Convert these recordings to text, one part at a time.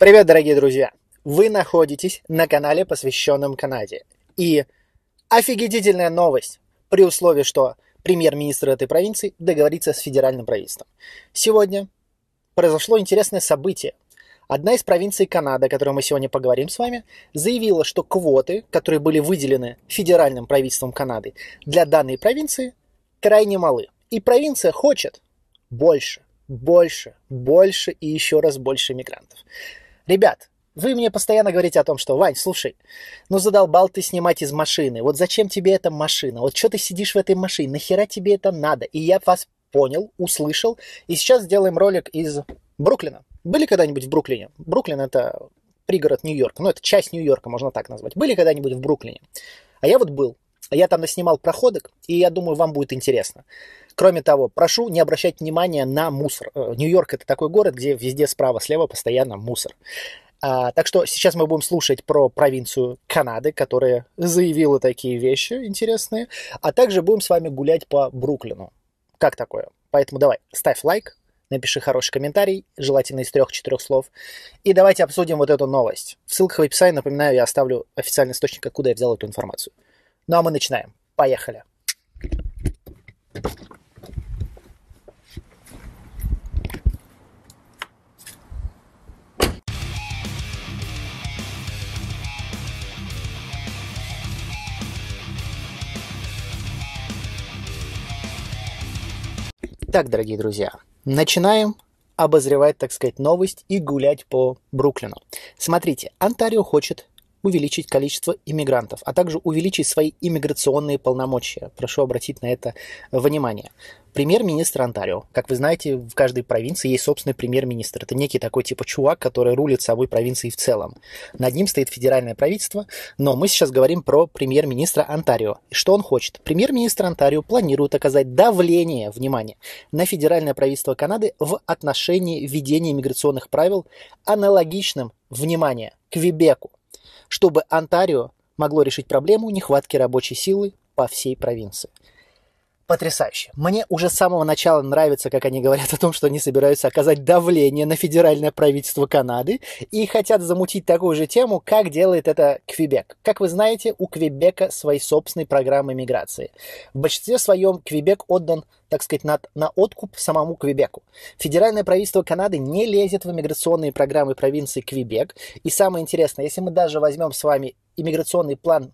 Привет, дорогие друзья! Вы находитесь на канале, посвященном Канаде. И офигительная новость, при условии, что премьер-министр этой провинции договорится с федеральным правительством. Сегодня произошло интересное событие. Одна из провинций Канады, о которой мы сегодня поговорим с вами, заявила, что квоты, которые были выделены федеральным правительством Канады для данной провинции, крайне малы. И провинция хочет больше, больше, больше и еще раз больше мигрантов. Ребят, вы мне постоянно говорите о том, что, Вань, слушай, ну задолбал ты снимать из машины. Вот зачем тебе эта машина? Вот что ты сидишь в этой машине? Нахера тебе это надо? И я вас понял, услышал. И сейчас сделаем ролик из Бруклина. Были когда-нибудь в Бруклине? Бруклин — это пригород Нью-Йорка. Ну, это часть Нью-Йорка, можно так назвать. Были когда-нибудь в Бруклине? А я вот был. Я там наснимал проходок, и я думаю, вам будет интересно. Кроме того, прошу не обращать внимания на мусор. Э, Нью-Йорк – это такой город, где везде справа-слева постоянно мусор. А, так что сейчас мы будем слушать про провинцию Канады, которая заявила такие вещи интересные, а также будем с вами гулять по Бруклину. Как такое? Поэтому давай, ставь лайк, напиши хороший комментарий, желательно из трех-четырех слов. И давайте обсудим вот эту новость. В ссылках в описании, напоминаю, я оставлю официальный источник, откуда я взял эту информацию. Ну а мы начинаем. Поехали. Thank you. Итак, дорогие друзья, начинаем обозревать, так сказать, новость и гулять по Бруклину. Смотрите, Онтарио хочет увеличить количество иммигрантов, а также увеличить свои иммиграционные полномочия. Прошу обратить на это внимание. Премьер-министр Онтарио. Как вы знаете, в каждой провинции есть собственный премьер-министр. Это некий такой типа чувак, который рулит собой провинцией в целом. Над ним стоит федеральное правительство, но мы сейчас говорим про премьер-министра Онтарио. И что он хочет? Премьер-министр Онтарио планирует оказать давление, внимание, на федеральное правительство Канады в отношении введения миграционных правил аналогичным, внимание, Вебеку чтобы Онтарио могло решить проблему нехватки рабочей силы по всей провинции потрясающе. Мне уже с самого начала нравится, как они говорят о том, что они собираются оказать давление на федеральное правительство Канады и хотят замутить такую же тему, как делает это Квебек. Как вы знаете, у Квебека свои собственные программы миграции. В большинстве своем Квебек отдан так сказать, на, на откуп самому Квебеку. Федеральное правительство Канады не лезет в иммиграционные программы провинции Квебек. И самое интересное, если мы даже возьмем с вами иммиграционный план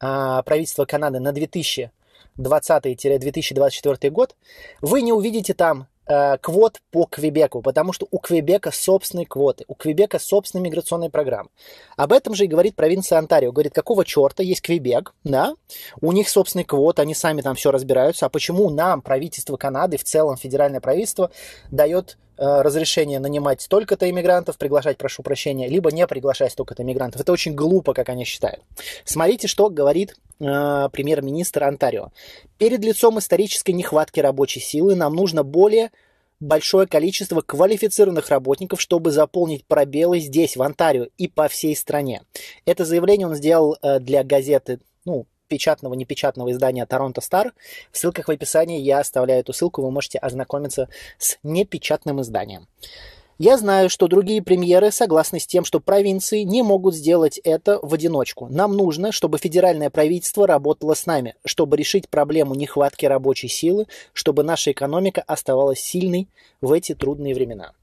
а, правительства Канады на 2000 2020-2024 год, вы не увидите там э, квот по Квебеку, потому что у Квебека собственные квоты, у Квебека собственная миграционная программа. Об этом же и говорит провинция Онтарио. Говорит, какого черта есть Квебек, да, у них собственный квот, они сами там все разбираются, а почему нам правительство Канады, в целом федеральное правительство, дает Э, разрешение нанимать столько-то иммигрантов, приглашать, прошу прощения, либо не приглашать столько-то иммигрантов. Это очень глупо, как они считают. Смотрите, что говорит э, премьер-министр Онтарио. Перед лицом исторической нехватки рабочей силы нам нужно более большое количество квалифицированных работников, чтобы заполнить пробелы здесь, в Онтарио и по всей стране. Это заявление он сделал э, для газеты, ну, печатного, непечатного издания Торонто Стар. В ссылках в описании я оставляю эту ссылку, вы можете ознакомиться с непечатным изданием. Я знаю, что другие премьеры согласны с тем, что провинции не могут сделать это в одиночку. Нам нужно, чтобы федеральное правительство работало с нами, чтобы решить проблему нехватки рабочей силы, чтобы наша экономика оставалась сильной в эти трудные времена.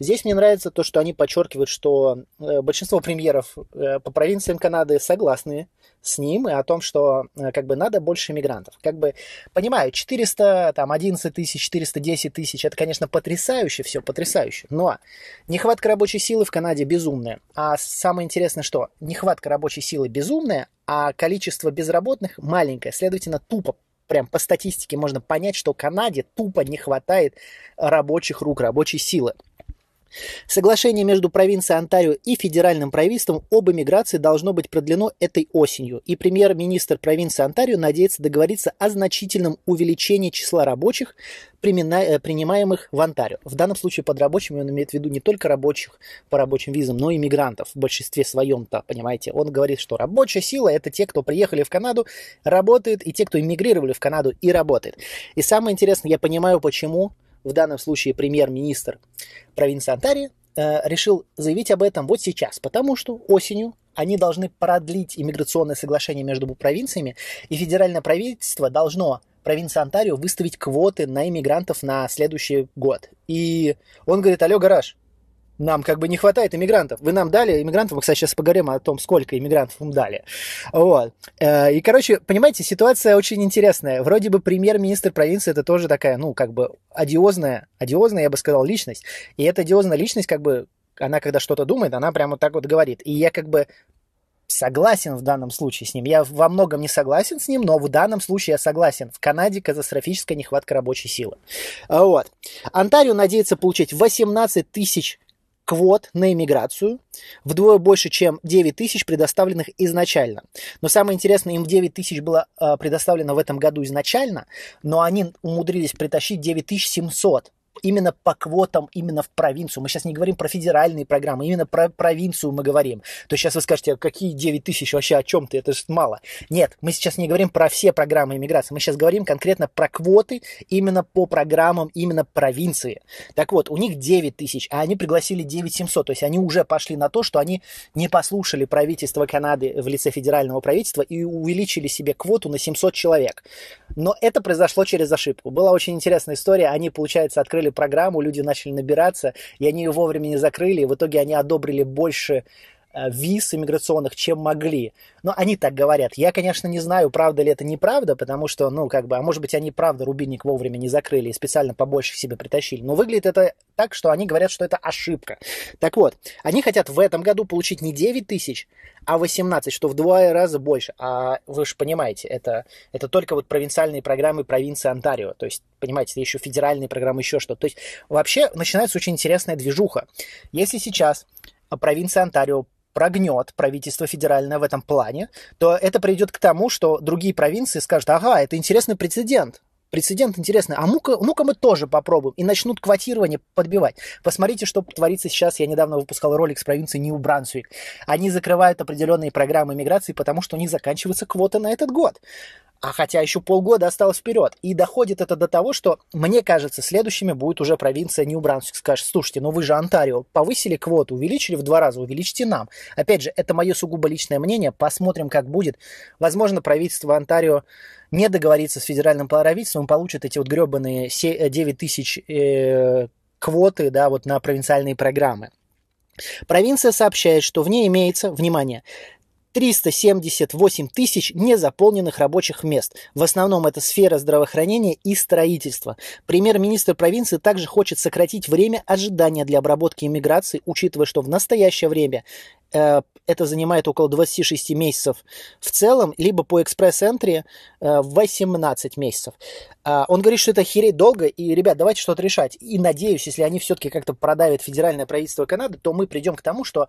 Здесь мне нравится то, что они подчеркивают, что э, большинство премьеров э, по провинциям Канады согласны с ним и о том, что э, как бы надо больше мигрантов. Как бы, понимаю, 400, там, 11 тысяч, 410 тысяч, это, конечно, потрясающе, все потрясающе, но нехватка рабочей силы в Канаде безумная. А самое интересное, что нехватка рабочей силы безумная, а количество безработных маленькое, следовательно, тупо прям по статистике можно понять, что Канаде тупо не хватает рабочих рук, рабочей силы. Соглашение между провинцией Онтарио и федеральным правительством об эмиграции должно быть продлено этой осенью, и премьер-министр провинции Онтарио надеется договориться о значительном увеличении числа рабочих, э, принимаемых в Онтарио. В данном случае под рабочими он имеет в виду не только рабочих по рабочим визам, но и мигрантов в большинстве своем-то, понимаете. Он говорит, что рабочая сила – это те, кто приехали в Канаду, работает, и те, кто эмигрировали в Канаду и работает. И самое интересное, я понимаю, почему в данном случае премьер-министр провинции Онтария, э, решил заявить об этом вот сейчас, потому что осенью они должны продлить иммиграционное соглашение между провинциями, и федеральное правительство должно провинции Онтарио выставить квоты на иммигрантов на следующий год. И он говорит, алло, гараж, нам как бы не хватает иммигрантов. Вы нам дали иммигрантов, мы, кстати, сейчас поговорим о том, сколько иммигрантов им дали. Вот. Э, и, короче, понимаете, ситуация очень интересная. Вроде бы премьер-министр провинции это тоже такая, ну, как бы одиозная, одиозная, я бы сказал, личность. И эта одиозная личность, как бы, она когда что-то думает, она прямо так вот говорит. И я как бы согласен в данном случае с ним. Я во многом не согласен с ним, но в данном случае я согласен. В Канаде катастрофическая нехватка рабочей силы. Вот. Онтарио надеется получить 18 тысяч квот на иммиграцию вдвое больше, чем 9 тысяч предоставленных изначально. Но самое интересное, им 9 тысяч было а, предоставлено в этом году изначально, но они умудрились притащить 9700 именно по квотам, именно в провинцию. Мы сейчас не говорим про федеральные программы, именно про провинцию мы говорим. То есть сейчас вы скажете, «А какие 9 тысяч вообще о чем ты, это же мало. Нет, мы сейчас не говорим про все программы иммиграции, мы сейчас говорим конкретно про квоты именно по программам, именно провинции. Так вот, у них 9 тысяч, а они пригласили 9 700, то есть они уже пошли на то, что они не послушали правительство Канады в лице федерального правительства и увеличили себе квоту на 700 человек. Но это произошло через ошибку. Была очень интересная история, они, получается, открыли программу, люди начали набираться, и они ее вовремя не закрыли, и в итоге они одобрили больше Э, виз иммиграционных, чем могли. Но они так говорят. Я, конечно, не знаю, правда ли это неправда, потому что, ну, как бы, а может быть, они правда рубильник вовремя не закрыли и специально побольше себе притащили. Но выглядит это так, что они говорят, что это ошибка. Так вот, они хотят в этом году получить не 9 тысяч, а 18, что в два раза больше. А вы же понимаете, это, это только вот провинциальные программы провинции Онтарио. То есть, понимаете, это еще федеральные программы, еще что-то. То есть, вообще начинается очень интересная движуха. Если сейчас э, провинция Онтарио прогнет правительство федеральное в этом плане, то это приведет к тому, что другие провинции скажут, ага, это интересный прецедент, прецедент интересный. А ну-ка, ну-ка мы тоже попробуем. И начнут квотирование подбивать. Посмотрите, что творится сейчас. Я недавно выпускал ролик с провинции Нью-Брансуик. Они закрывают определенные программы миграции, потому что у них заканчиваются квоты на этот год а хотя еще полгода осталось вперед. И доходит это до того, что, мне кажется, следующими будет уже провинция Нью-Брансвик. Скажет, слушайте, ну вы же Онтарио повысили квоту, увеличили в два раза, увеличьте нам. Опять же, это мое сугубо личное мнение, посмотрим, как будет. Возможно, правительство Онтарио не договорится с федеральным правительством, получит эти вот гребаные 9 э, тысяч э, квоты, да, вот на провинциальные программы. Провинция сообщает, что в ней имеется, внимание, 378 тысяч незаполненных рабочих мест. В основном это сфера здравоохранения и строительства. Премьер-министр провинции также хочет сократить время ожидания для обработки иммиграции, учитывая, что в настоящее время э, это занимает около 26 месяцев в целом, либо по экспресс-энтри э, 18 месяцев. Э, он говорит, что это херей долго, и, ребят, давайте что-то решать. И надеюсь, если они все-таки как-то продавят федеральное правительство Канады, то мы придем к тому, что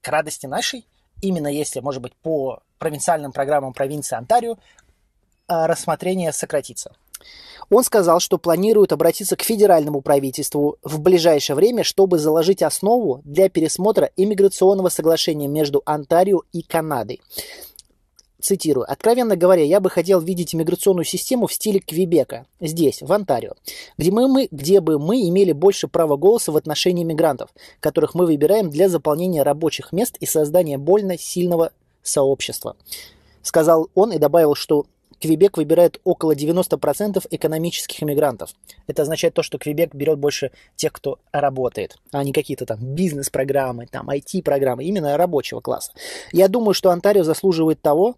к радости нашей именно если, может быть, по провинциальным программам провинции Онтарио а, рассмотрение сократится. Он сказал, что планирует обратиться к федеральному правительству в ближайшее время, чтобы заложить основу для пересмотра иммиграционного соглашения между Онтарио и Канадой цитирую, «Откровенно говоря, я бы хотел видеть миграционную систему в стиле Квебека, здесь, в Онтарио, где, мы, мы, где бы мы имели больше права голоса в отношении мигрантов, которых мы выбираем для заполнения рабочих мест и создания больно сильного сообщества». Сказал он и добавил, что Квебек выбирает около 90% экономических иммигрантов. Это означает то, что Квебек берет больше тех, кто работает, а не какие-то там бизнес-программы, там IT-программы, именно рабочего класса. Я думаю, что Онтарио заслуживает того,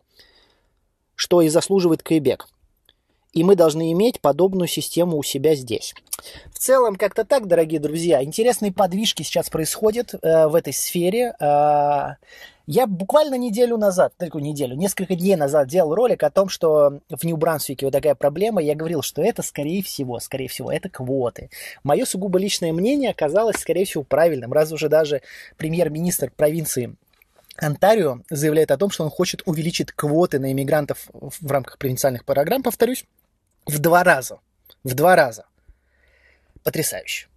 что и заслуживает Квебек. И мы должны иметь подобную систему у себя здесь. В целом, как-то так, дорогие друзья. Интересные подвижки сейчас происходят э, в этой сфере. Э, я буквально неделю назад, ну, только неделю, несколько дней назад делал ролик о том, что в Нью-Брансвике вот такая проблема. Я говорил, что это, скорее всего, скорее всего, это квоты. Мое сугубо личное мнение оказалось, скорее всего, правильным, раз уже даже премьер-министр провинции Онтарио заявляет о том, что он хочет увеличить квоты на иммигрантов в рамках провинциальных программ, повторюсь, в два раза. В два раза. Потрясающе.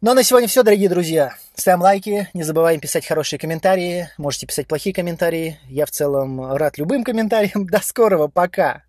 Ну а на сегодня все, дорогие друзья. Ставим лайки, не забываем писать хорошие комментарии, можете писать плохие комментарии. Я в целом рад любым комментариям. До скорого, пока!